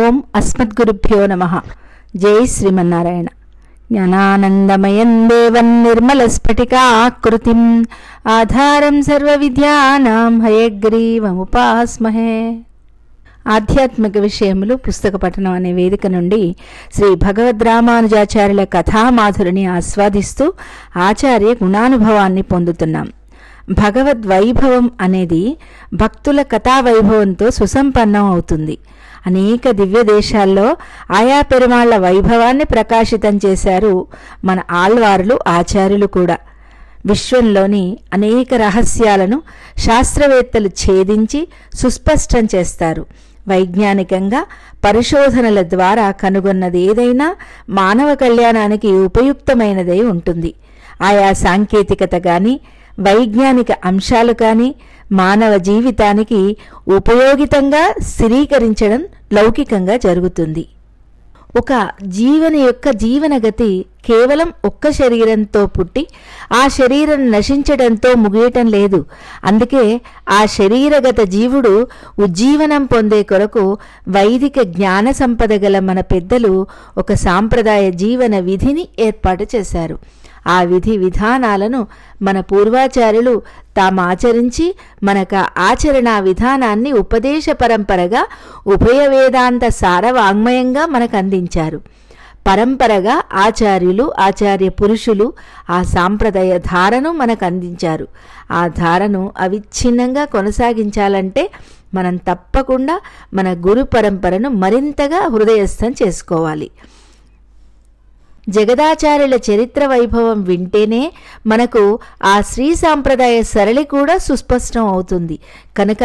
ఓం అస్మద్గురుభ్యో నమ జై శ్రీమన్నారాయణ జ్ఞానానందమయం దేవం నిర్మలస్ఫటికాకృతిం ఆధారం సర్వ విద్యానాం హయగ్రీవముపాస్మహే ఆధ్యాత్మిక విషయములు పుస్తక పఠనం అనే వేదిక నుండి శ్రీ భగవద్ రామానుజాచార్యుల కథామాధురిని ఆస్వాదిస్తూ ఆచార్య గుణానుభవాన్ని పొందుతున్నాం భగవద్ వైభవం అనేది భక్తుల కథా వైభవంతో సుసంపన్నం అవుతుంది అనేక దివ్య దేశాల్లో ఆయా పెరుమాళ్ల వైభవాన్ని ప్రకాశితం చేశారు మన ఆళ్వార్లు ఆచార్యులు కూడా విశ్వంలోని అనేక రహస్యాలను శాస్త్రవేత్తలు ఛేదించి సుస్పష్టం చేస్తారు వైజ్ఞానికంగా పరిశోధనల ద్వారా కనుగొన్నది ఏదైనా మానవ కళ్యాణానికి ఉపయుక్తమైనదై ఉంటుంది ఆయా సాంకేతికత కానీ వైజ్ఞానిక అంశాలు కానీ మానవ జీవితానికి ఉపయోగితంగా స్థిరీకరించడం లౌకికంగా జరుగుతుంది ఒక జీవన యొక్క జీవనగతి కేవలం ఒక్క శరీరంతో పుట్టి ఆ శరీరం నశించడంతో ముగియటం లేదు అందుకే ఆ శరీరగత జీవుడు ఉజ్జీవనం పొందే కొరకు వైదిక జ్ఞాన సంపద గల మన పెద్దలు ఒక సాంప్రదాయ జీవన విధిని ఏర్పాటు చేశారు ఆ విధి విధానాలను మన పూర్వాచార్యులు తాము ఆచరించి మనక ఆచరణా విధానాన్ని ఉపదేశ పరంపరగా ఉభయ వేదాంత సారవాంగ్మయంగా మనకు అందించారు పరంపరగా ఆచార్యులు ఆచార్య పురుషులు ఆ సాంప్రదాయ ధారను మనకు అందించారు ఆ ధారను అవిచ్ఛిన్నంగా కొనసాగించాలంటే మనం తప్పకుండా మన గురు పరంపరను మరింతగా హృదయస్థం చేసుకోవాలి జగదాచార్యుల చరిత్ర వైభవం వింటేనే మనకు ఆ శ్రీ సాంప్రదాయ సరళి కూడా సుస్పష్టం అవుతుంది కనుక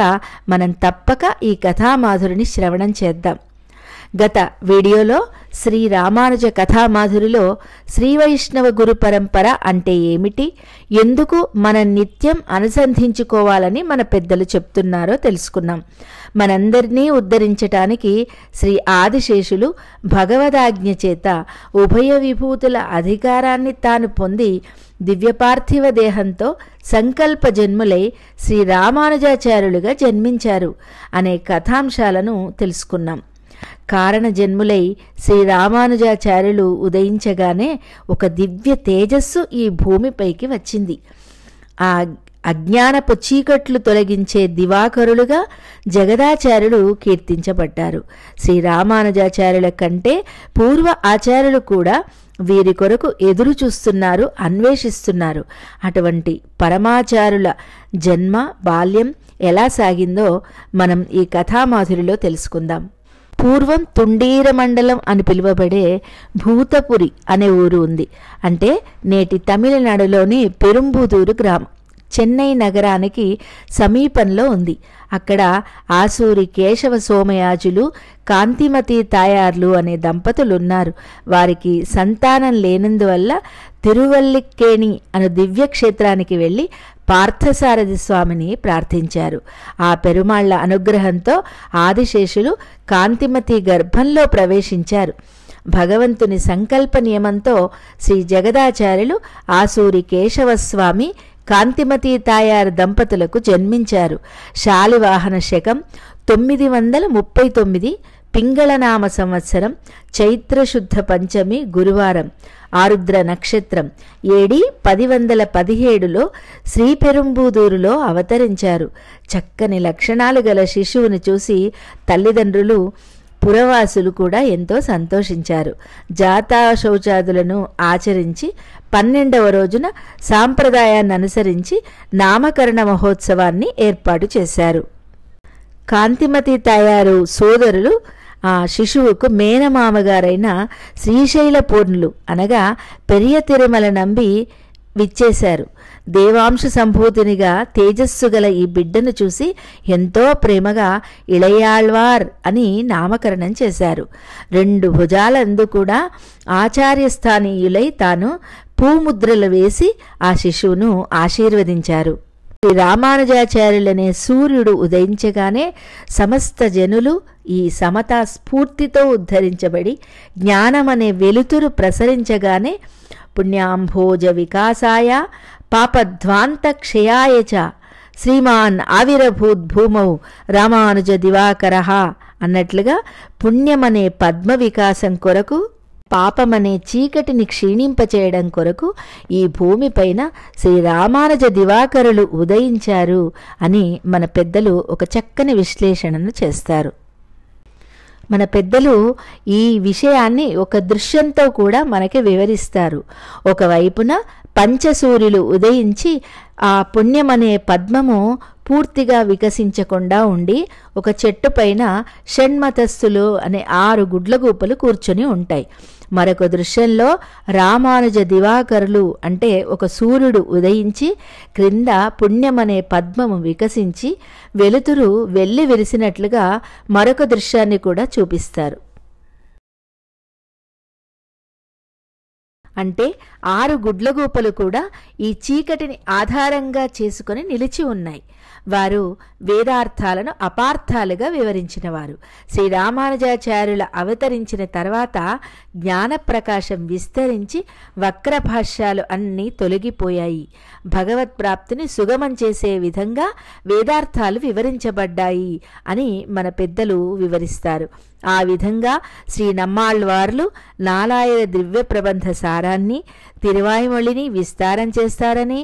మనం తప్పక ఈ కథామాధురిని శ్రవణం చేద్దాం గత వీడియోలో శ్రీ రామానుజ కథామాధురిలో శ్రీవైష్ణవ గురు పరంపర అంటే ఏమిటి ఎందుకు మన నిత్యం అనుసంధించుకోవాలని మన పెద్దలు చెప్తున్నారో తెలుసుకున్నాం మనందరినీ ఉద్ధరించటానికి శ్రీ ఆదిశేషులు భగవదాజ్ఞ చేత ఉభయ విభూతుల అధికారాన్ని తాను పొంది దివ్యపార్థివ దేహంతో సంకల్ప జన్ములై శ్రీ రామానుజాచార్యులుగా జన్మించారు అనే కథాంశాలను తెలుసుకున్నాం కారణ జన్ములై శ్రీరామానుజాచార్యులు ఉదయించగానే ఒక దివ్య తేజస్సు ఈ భూమిపైకి వచ్చింది ఆ అజ్ఞానపు చీకట్లు తొలగించే దివాకరులుగా జగదాచార్యులు కీర్తించబడ్డారు శ్రీరామానుజాచార్యుల కంటే పూర్వ ఆచార్యులు కూడా వీరి కొరకు ఎదురు చూస్తున్నారు అన్వేషిస్తున్నారు అటువంటి పరమాచారుల జన్మ బాల్యం ఎలా సాగిందో మనం ఈ కథామాధురిలో తెలుసుకుందాం పూర్వం తుండీర మండలం అని పిలువబడే భూతపురి అనే ఊరు ఉంది అంటే నేటి తమిళనాడులోని పెరుంబుదూరు గ్రామం చెన్నై నగరానికి సమీపంలో ఉంది అక్కడ ఆసూరి కేశవ సోమయాజులు కాంతిమతి తాయార్లు అనే దంపతులున్నారు వారికి సంతానం లేనందువల్ల తిరువల్లిక్కేణి అను దివ్యక్షేత్రానికి వెళ్ళి పార్థసారథి స్వామిని ప్రార్థించారు ఆ పెరుమాళ్ల అనుగ్రహంతో ఆదిశేషులు కాంతిమతి గర్భంలో ప్రవేశించారు భగవంతుని సంకల్ప నియమంతో శ్రీ జగదాచార్యులు ఆసూరి కేశవస్వామి కాంతిమతి తాయారు దంపతులకు జన్మించారు శాలివాహన శకం తొమ్మిది వందల ముప్పై తొమ్మిది పింగళనామ సంవత్సరం చైత్రశుద్ధ పంచమి గురువారం ఆరుద్ర నక్షత్రం ఏడి పది వందల పదిహేడులో శ్రీపెరుంబూదూరులో అవతరించారు చక్కని లక్షణాలు గల శిశువును చూసి తల్లిదండ్రులు పురవాసులు కూడా ఎంతో సంతోషించారు జాతా శౌచాదులను ఆచరించి పన్నెండవ రోజున సాంప్రదాయాన్ని అనుసరించి నామకరణ మహోత్సవాన్ని ఏర్పాటు చేశారు కాంతిమతి తయారు సోదరులు ఆ శిశువుకు మేనమామగారైన శ్రీశైల పూర్ణులు అనగా పెరియ తిరుమల నంబి విచ్చేశారు దేవాంశ సంభూతినిగా తేజస్సు గల ఈ బిడ్డను చూసి ఎంతో ప్రేమగా ఇళయాళ్వార్ అని నామకరణం చేశారు రెండు భుజాలందు కూడా ఆచార్యస్థానీయులై తాను పూముద్రలు వేసి ఆ శిశువును ఆశీర్వదించారు శ్రీ రామానుజాచార్యులనే సూర్యుడు ఉదయించగానే సమస్త జనులు ఈ సమతా స్ఫూర్తితో ఉద్ధరించబడి జ్ఞానమనే వెలుతురు ప్రసరించగానే పుణ్యాంభోజ వికాసాయ పాపధ్వాంతక్షయాయ చ శ్రీమాన్ ఆవిరభూద్ భూమౌ రామానుజ దివాకర అన్నట్లుగా పుణ్యమనే పద్మ వికాసం కొరకు పాపమనే చీకటిని క్షీణింపచేయడం కొరకు ఈ భూమిపైన శ్రీరామానుజ దివాకరులు ఉదయించారు అని మన పెద్దలు ఒక చక్కని విశ్లేషణను చేస్తారు మన పెద్దలు ఈ విషయాన్ని ఒక దృశ్యంతో కూడా మనకి వివరిస్తారు ఒకవైపున పంచసూర్యులు ఉదయించి ఆ పుణ్యమనే పద్మము పూర్తిగా వికసించకుండా ఉండి ఒక చెట్టు పైన షణ్మతస్థులు అనే ఆరు గుడ్లగూపలు కూర్చొని ఉంటాయి మరొక దృశ్యంలో రామానుజ దివాకరులు అంటే ఒక సూర్యుడు ఉదయించి క్రింద పుణ్యమనే పద్మము వికసించి వెలుతురు వెళ్ళి విరిసినట్లుగా మరొక దృశ్యాన్ని కూడా చూపిస్తారు అంటే ఆరు గుడ్లగూపలు కూడా ఈ చీకటిని ఆధారంగా చేసుకుని నిలిచి ఉన్నాయి వారు వేదార్థాలను అపార్థాలుగా వివరించినవారు శ్రీరామానుజాచార్యుల అవతరించిన తర్వాత జ్ఞానప్రకాశం విస్తరించి వక్ర భాష్యాలు అన్నీ తొలగిపోయాయి భగవత్ ప్రాప్తిని సుగమం చేసే విధంగా వేదార్థాలు వివరించబడ్డాయి అని మన పెద్దలు వివరిస్తారు ఆ విధంగా శ్రీ నమ్మాళ్వార్లు నాలాయన దివ్య ప్రబంధ సారాన్ని తిరువాయిమొళిని విస్తారం చేస్తారని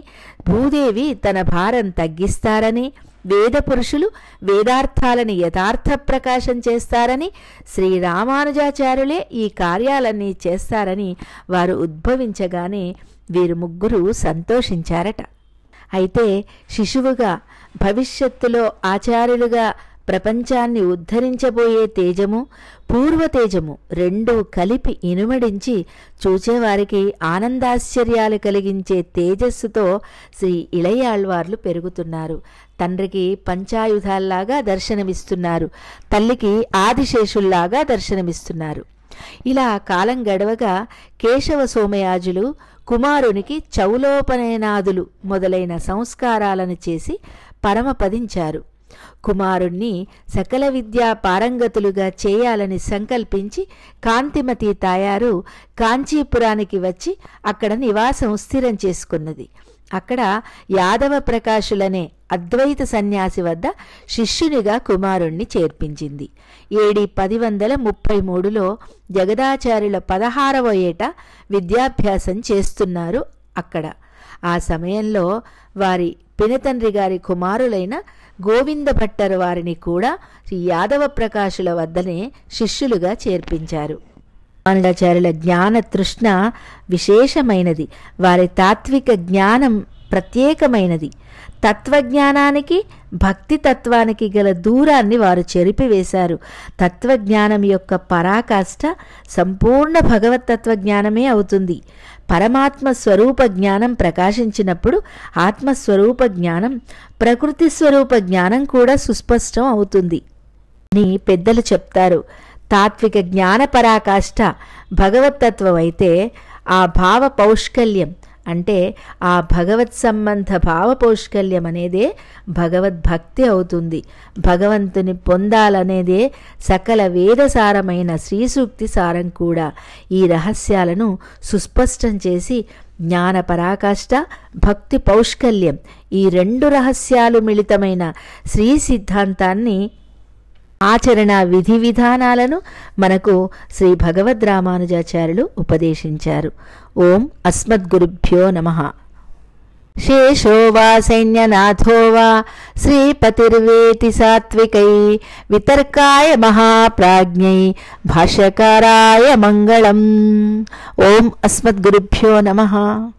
భూదేవి తన భారం తగ్గిస్తారని వేద పురుషులు వేదార్థాలని యథార్థ ప్రకాశం చేస్తారని శ్రీ రామానుజాచార్యులే ఈ కార్యాలన్నీ చేస్తారని వారు ఉద్భవించగానే వీరు ముగ్గురు సంతోషించారట అయితే శిశువుగా భవిష్యత్తులో ఆచార్యులుగా ప్రపంచాన్ని ఉద్ధరించబోయే తేజము పూర్వతేజము రెండూ కలిపి ఇనుమడించి చూచేవారికి ఆనందాశ్చర్యాలు కలిగించే తేజస్సుతో శ్రీ ఇళయాళ్వార్లు పెరుగుతున్నారు తండ్రికి పంచాయుధాల్లాగా దర్శనమిస్తున్నారు తల్లికి ఆదిశేషుల్లాగా దర్శనమిస్తున్నారు ఇలా కాలం గడవగా కేశవ సోమయాజులు కుమారునికి చౌలోపనయనాదులు మొదలైన సంస్కారాలను చేసి పరమపదించారు కుమారుణ్ణి సకల విద్యా పారంగతులుగా చేయాలని సంకల్పించి కాంతిమతి తాయారు కాంచీపురానికి వచ్చి అక్కడ నివాసం స్థిరం చేసుకున్నది అక్కడ యాదవ ప్రకాశులనే అద్వైత సన్యాసి వద్ద శిష్యునిగా కుమారుణ్ణి చేర్పించింది ఏడి పది వందల ముప్పై మూడులో జగదాచార్యుల పదహారవ ఏట విద్యాభ్యాసం చేస్తున్నారు అక్కడ ఆ సమయంలో వారి పినతండ్రి గారి కుమారులైన గోవింద భట్టర్ వారిని కూడా యాదవ ప్రకాశుల వద్దనే శిష్యులుగా చేర్పించారు మానవాచార్యుల జ్ఞాన తృష్ణ విశేషమైనది వారి తాత్విక జ్ఞానం ప్రత్యేకమైనది తత్వజ్ఞానానికి భక్తి తత్వానికి గల దూరాన్ని వారు చెరిపివేశారు తత్వజ్ఞానం యొక్క పరాకాష్ట సంపూర్ణ భగవతత్వ జ్ఞానమే అవుతుంది పరమాత్మ స్వరూప జ్ఞానం ప్రకాశించినప్పుడు ఆత్మస్వరూప జ్ఞానం ప్రకృతి స్వరూప జ్ఞానం కూడా సుస్పష్టం అవుతుంది అని పెద్దలు చెప్తారు తాత్విక జ్ఞాన పరాకాష్ఠ భగవతత్వం అయితే ఆ భావ పౌష్కల్యం అంటే ఆ భగవత్ సంబంధ భావపోష్కల్యం అనేదే భగవద్భక్తి అవుతుంది భగవంతుని పొందాలనేదే సకల వేదసారమైన శ్రీసూక్తి సారం కూడా ఈ రహస్యాలను సుస్పష్టం చేసి జ్ఞాన పరాకాష్ఠ భక్తి పౌష్కల్యం ఈ రెండు రహస్యాలు మిళితమైన శ్రీ సిద్ధాంతాన్ని ఆచరణ విధి విధానాలను మనకు శ్రీ భగవద్రామానుజాచార్యులు ఉపదేశించారు ఓం అస్మద్గురుభ్యో నమ శేషో వా సైన్యనాథో వా శ్రీపతిర్వేతి సాత్వికై వితర్కాయ మహాప్రాజ్ఞై భాష్యకారాయ మంగళం ఓం అస్మద్గురుభ్యో నమ